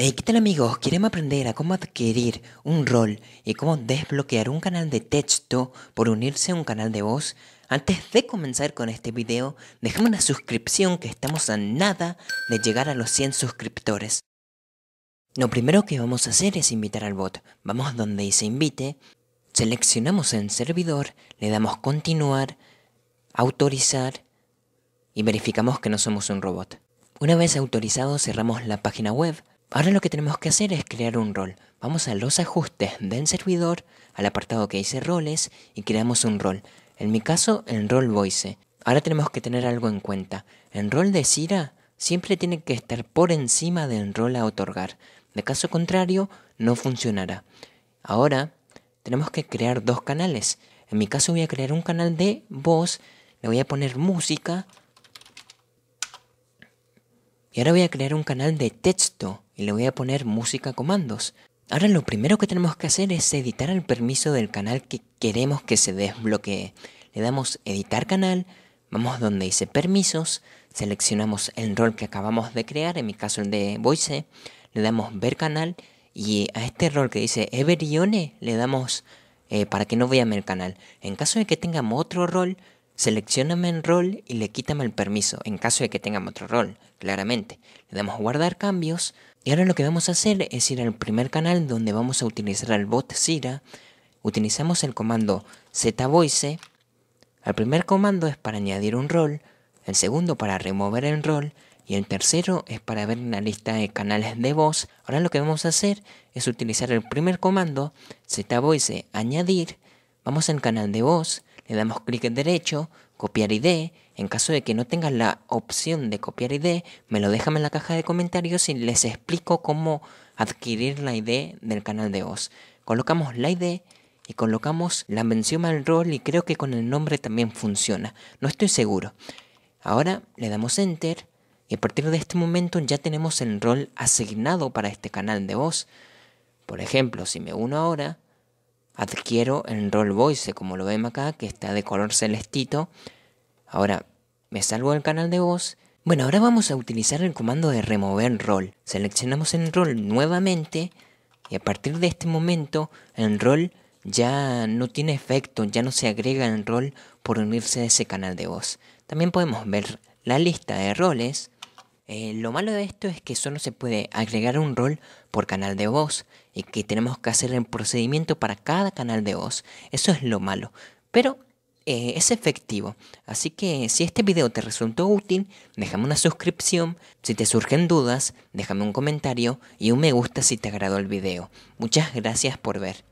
Hey ¿qué tal amigos? Quieren aprender a cómo adquirir un rol y cómo desbloquear un canal de texto por unirse a un canal de voz. Antes de comenzar con este video, déjame una suscripción que estamos a nada de llegar a los 100 suscriptores. Lo primero que vamos a hacer es invitar al bot. Vamos donde dice invite, seleccionamos en servidor, le damos continuar, autorizar y verificamos que no somos un robot. Una vez autorizado cerramos la página web, Ahora lo que tenemos que hacer es crear un rol. Vamos a los ajustes del servidor, al apartado que dice roles y creamos un rol. En mi caso, el rol voice. Ahora tenemos que tener algo en cuenta. El rol de Sira siempre tiene que estar por encima del rol a otorgar. De caso contrario, no funcionará. Ahora, tenemos que crear dos canales. En mi caso voy a crear un canal de voz, le voy a poner música y ahora voy a crear un canal de texto y le voy a poner música comandos. Ahora lo primero que tenemos que hacer es editar el permiso del canal que queremos que se desbloquee. Le damos editar canal, vamos donde dice permisos, seleccionamos el rol que acabamos de crear, en mi caso el de voice, le damos ver canal y a este rol que dice Everione le damos eh, para que no vean el canal. En caso de que tengamos otro rol, Seleccioname en rol y le quítame el permiso, en caso de que tenga otro rol, claramente. Le damos guardar cambios y ahora lo que vamos a hacer es ir al primer canal donde vamos a utilizar el bot Sira. Utilizamos el comando zvoice. El primer comando es para añadir un rol, el segundo para remover el rol y el tercero es para ver una lista de canales de voz. Ahora lo que vamos a hacer es utilizar el primer comando zvoice añadir. Vamos al canal de voz le damos clic derecho, copiar ID. En caso de que no tengas la opción de copiar ID, me lo déjame en la caja de comentarios y les explico cómo adquirir la ID del canal de voz. Colocamos la ID y colocamos la mención al rol y creo que con el nombre también funciona. No estoy seguro. Ahora le damos enter y a partir de este momento ya tenemos el rol asignado para este canal de voz. Por ejemplo, si me uno ahora, adquiero el Roll Voice, como lo ven acá, que está de color celestito. Ahora, me salgo del canal de voz. Bueno, ahora vamos a utilizar el comando de remover Roll Seleccionamos el Roll nuevamente y a partir de este momento el Roll ya no tiene efecto, ya no se agrega el Roll por unirse a ese canal de voz. También podemos ver la lista de roles eh, lo malo de esto es que solo se puede agregar un rol por canal de voz y que tenemos que hacer el procedimiento para cada canal de voz. Eso es lo malo. Pero eh, es efectivo. Así que si este video te resultó útil, déjame una suscripción. Si te surgen dudas, déjame un comentario y un me gusta si te agradó el video. Muchas gracias por ver.